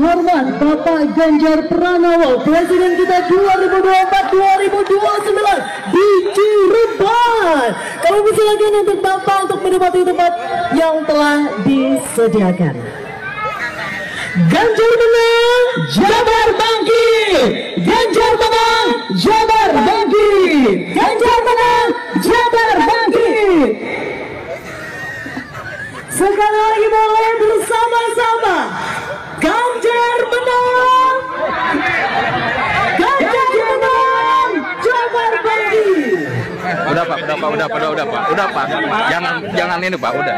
Hormat Bapak Ganjar Pranowo, Presiden kita 2024-2029 di Cirebon. Kami persilakan untuk Bapak untuk menempati tempat yang telah disediakan. Ganjar menang, Jabar bangkit. Ganjar menang, Jabar bangkit. Ganjar menang, Jabar bangkit. Sekarang udah pak, udah pak, udah pak, udah, udah pak, udah pak. Jangan jangan ini pak, udah.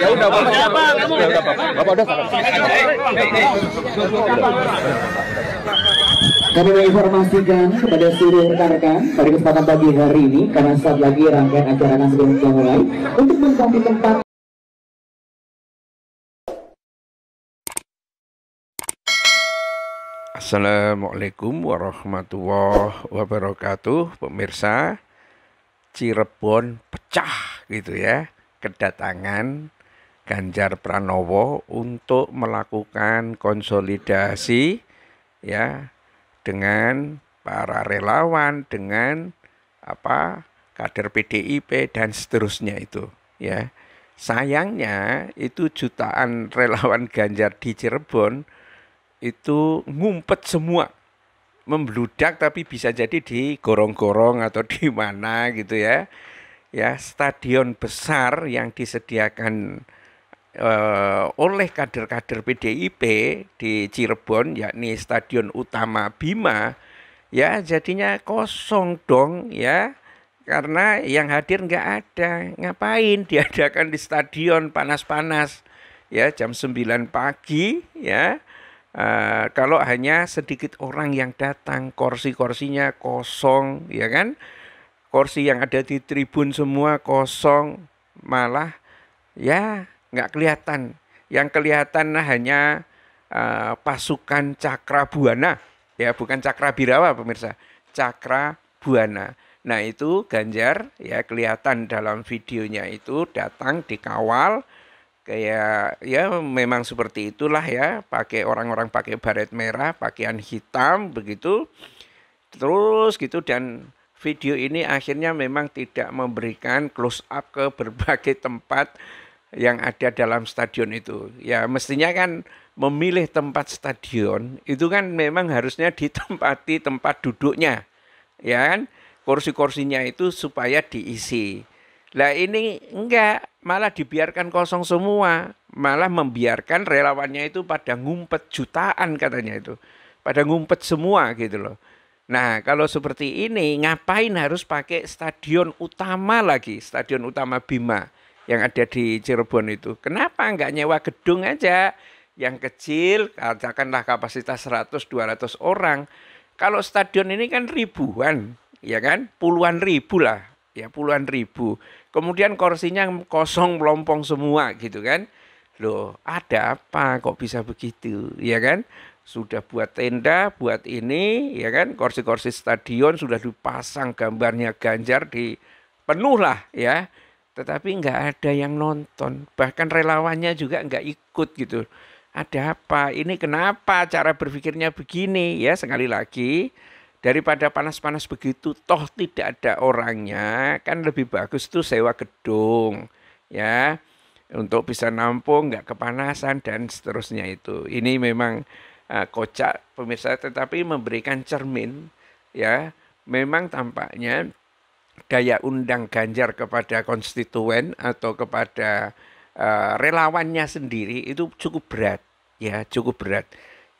Ya udah pak, pak udah pak, bapak udah. Kami menginformasikan kepada seluruh rekan-rekan pada kesempatan pagi hari ini karena saat lagi rangkaian acara nasional mulai untuk mengganti tempat Assalamualaikum warahmatullahi wabarakatuh Pemirsa Cirebon pecah gitu ya Kedatangan Ganjar Pranowo untuk melakukan konsolidasi ya dengan para relawan dengan apa kader PDIP dan seterusnya itu ya sayangnya itu jutaan relawan Ganjar di Cirebon itu ngumpet semua membludak tapi bisa jadi di gorong-gorong atau di mana gitu ya ya stadion besar yang disediakan eh, oleh kader-kader PDIP di Cirebon yakni Stadion Utama Bima ya jadinya kosong dong ya karena yang hadir nggak ada ngapain diadakan di stadion panas-panas ya jam 9 pagi ya Uh, kalau hanya sedikit orang yang datang, kursi-kursinya kosong, ya kan? Kursi yang ada di tribun semua kosong, malah ya nggak kelihatan. Yang kelihatan hanya uh, pasukan Cakra Buana, ya bukan Cakra Birawa pemirsa, Cakra Buana. Nah itu Ganjar ya kelihatan dalam videonya itu datang dikawal kayak ya memang seperti itulah ya pakai orang-orang pakai baret merah pakaian hitam begitu terus gitu dan video ini akhirnya memang tidak memberikan close up ke berbagai tempat yang ada dalam stadion itu ya mestinya kan memilih tempat stadion itu kan memang harusnya ditempati tempat duduknya ya kan kursi-kursinya itu supaya diisi lah ini enggak malah dibiarkan kosong semua, malah membiarkan relawannya itu pada ngumpet jutaan katanya itu, pada ngumpet semua gitu loh. Nah kalau seperti ini ngapain harus pakai stadion utama lagi, stadion utama Bima yang ada di Cirebon itu. Kenapa nggak nyewa gedung aja yang kecil, katakanlah kapasitas 100-200 orang. Kalau stadion ini kan ribuan, ya kan? Puluhan ribu lah ya puluhan ribu. Kemudian kursinya kosong melompong semua gitu kan. Loh, ada apa kok bisa begitu? Ya kan? Sudah buat tenda, buat ini, ya kan? Kursi-kursi stadion sudah dipasang gambarnya Ganjar di penuh lah ya. Tetapi nggak ada yang nonton, bahkan relawannya juga nggak ikut gitu. Ada apa? Ini kenapa cara berpikirnya begini? Ya sekali lagi daripada panas-panas begitu toh tidak ada orangnya kan lebih bagus tuh sewa gedung ya untuk bisa nampung nggak kepanasan dan seterusnya itu ini memang uh, kocak pemirsa tetapi memberikan cermin ya memang tampaknya daya undang Ganjar kepada konstituen atau kepada uh, relawannya sendiri itu cukup berat ya cukup berat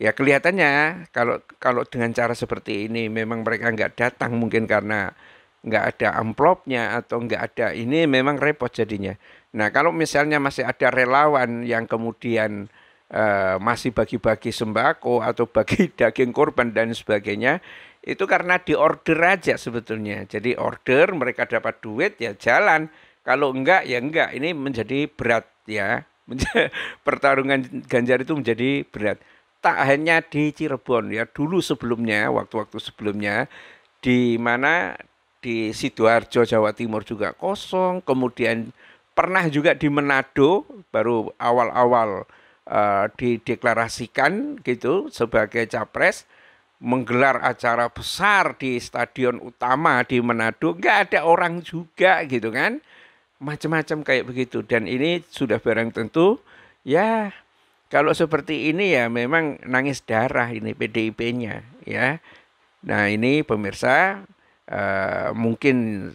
Ya kelihatannya kalau kalau dengan cara seperti ini memang mereka nggak datang mungkin karena nggak ada amplopnya atau nggak ada ini memang repot jadinya. Nah kalau misalnya masih ada relawan yang kemudian uh, masih bagi-bagi sembako atau bagi daging korban dan sebagainya itu karena di order aja sebetulnya. Jadi order mereka dapat duit ya jalan. Kalau enggak ya enggak. Ini menjadi berat ya. Pertarungan Ganjar itu menjadi berat tak hanya di Cirebon ya dulu sebelumnya waktu-waktu sebelumnya di mana di sidoarjo Jawa Timur juga kosong kemudian pernah juga di Manado baru awal-awal uh, dideklarasikan gitu sebagai capres menggelar acara besar di stadion utama di Manado nggak ada orang juga gitu kan macam-macam kayak begitu dan ini sudah barang tentu ya kalau seperti ini ya memang nangis darah ini PDIP-nya ya. Nah ini pemirsa uh, mungkin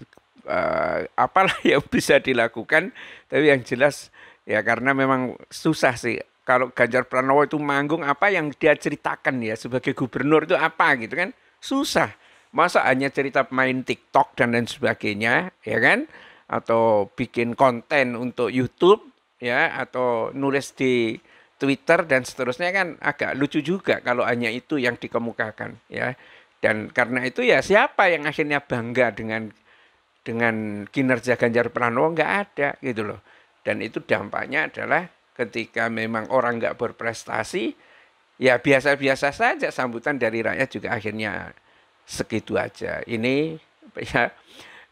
uh, apalah yang bisa dilakukan, tapi yang jelas ya karena memang susah sih kalau Ganjar Pranowo itu manggung apa yang dia ceritakan ya sebagai gubernur itu apa gitu kan susah masa hanya cerita main TikTok dan lain sebagainya ya kan atau bikin konten untuk YouTube ya atau nulis di Twitter dan seterusnya kan agak lucu juga kalau hanya itu yang dikemukakan ya. Dan karena itu ya siapa yang akhirnya bangga dengan dengan kinerja Ganjar Pranowo nggak ada gitu loh. Dan itu dampaknya adalah ketika memang orang nggak berprestasi ya biasa-biasa saja sambutan dari rakyat juga akhirnya segitu aja. Ini ya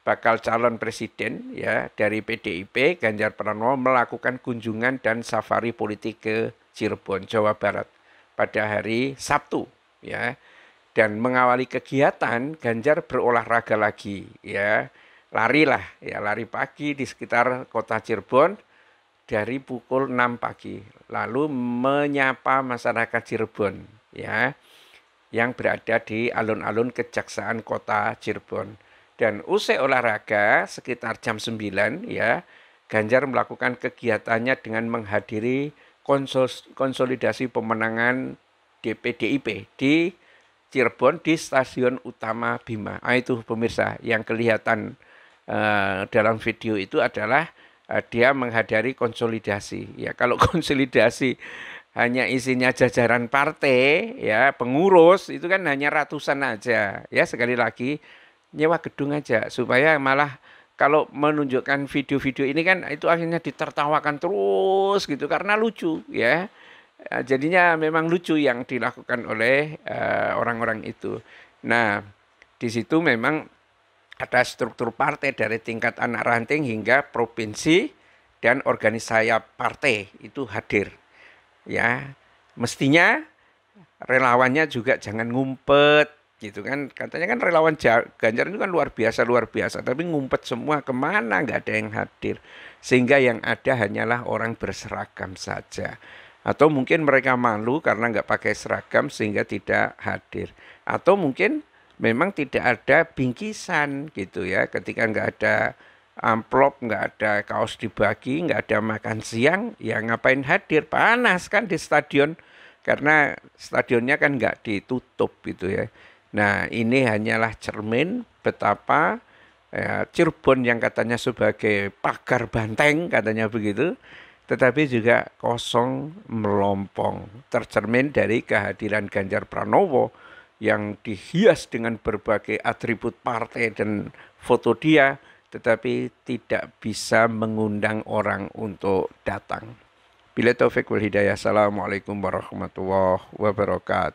bakal calon presiden ya dari PDIP Ganjar Pranowo melakukan kunjungan dan safari politik ke Cirebon Jawa Barat pada hari Sabtu ya dan mengawali kegiatan Ganjar berolahraga lagi ya lari lah ya lari pagi di sekitar kota Cirebon dari pukul 6 pagi lalu menyapa masyarakat Cirebon ya yang berada di alun-alun Kejaksaan Kota Cirebon dan usai olahraga sekitar jam 9 ya Ganjar melakukan kegiatannya dengan menghadiri konsolidasi pemenangan DPDIP di Cirebon di Stasiun Utama Bima. Nah, itu pemirsa yang kelihatan uh, dalam video itu adalah uh, dia menghadiri konsolidasi. Ya, kalau konsolidasi hanya isinya jajaran partai, ya pengurus itu kan hanya ratusan aja. Ya sekali lagi nyewa gedung aja supaya malah kalau menunjukkan video-video ini kan itu akhirnya ditertawakan terus gitu karena lucu ya eh, jadinya memang lucu yang dilakukan oleh eh, orang-orang uh, itu nah di situ memang ada struktur partai dari tingkat anak ranting hingga provinsi dan organisasi partai itu hadir ya mestinya relawannya juga jangan ngumpet gitu kan katanya kan relawan Ganjar itu kan luar biasa luar biasa tapi ngumpet semua kemana nggak ada yang hadir sehingga yang ada hanyalah orang berseragam saja atau mungkin mereka malu karena nggak pakai seragam sehingga tidak hadir atau mungkin memang tidak ada bingkisan gitu ya ketika nggak ada amplop nggak ada kaos dibagi nggak ada makan siang ya ngapain hadir panas kan di stadion karena stadionnya kan nggak ditutup gitu ya Nah, ini hanyalah cermin betapa ya, Cirebon yang katanya sebagai pagar banteng, katanya begitu, tetapi juga kosong melompong, tercermin dari kehadiran Ganjar Pranowo yang dihias dengan berbagai atribut partai dan foto dia, tetapi tidak bisa mengundang orang untuk datang. Bila Taufik wal Hidayah. Assalamualaikum warahmatullahi wabarakatuh.